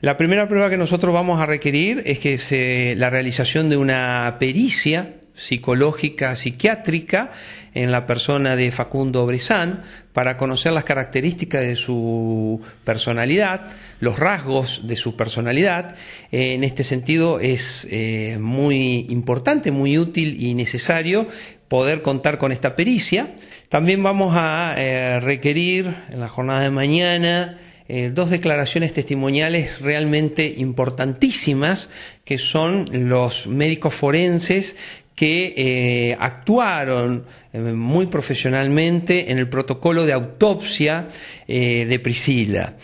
La primera prueba que nosotros vamos a requerir es que la realización de una pericia psicológica psiquiátrica en la persona de Facundo Bresan para conocer las características de su personalidad, los rasgos de su personalidad. En este sentido es eh, muy importante, muy útil y necesario poder contar con esta pericia. También vamos a eh, requerir en la jornada de mañana eh, dos declaraciones testimoniales realmente importantísimas, que son los médicos forenses que eh, actuaron eh, muy profesionalmente en el protocolo de autopsia de Priscila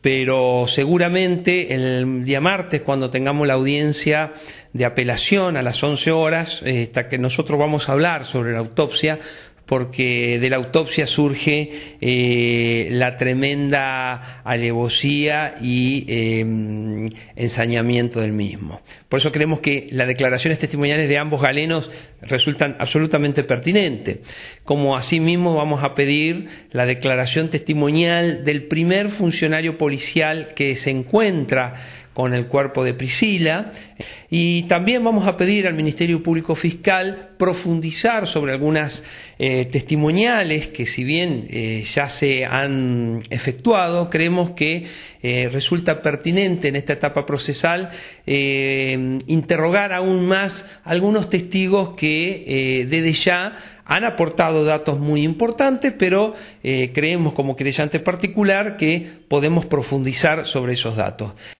pero seguramente el día martes, cuando tengamos la audiencia de apelación a las 11 horas, hasta que nosotros vamos a hablar sobre la autopsia, porque de la autopsia surge eh, la tremenda alevosía y em, ensañamiento del mismo. Por eso creemos que las declaraciones testimoniales de ambos galenos resultan absolutamente pertinentes, como asimismo vamos a pedir la declaración testimonial del primer funcionario policial que se encuentra con el cuerpo de Priscila. Y también vamos a pedir al Ministerio Público Fiscal profundizar sobre algunas eh, testimoniales que si bien eh, ya se han efectuado, creemos que eh, resulta pertinente en esta etapa procesal interrogar aún más algunos testigos que desde ya han aportado datos muy importantes, pero creemos como creyente particular que podemos profundizar sobre esos datos.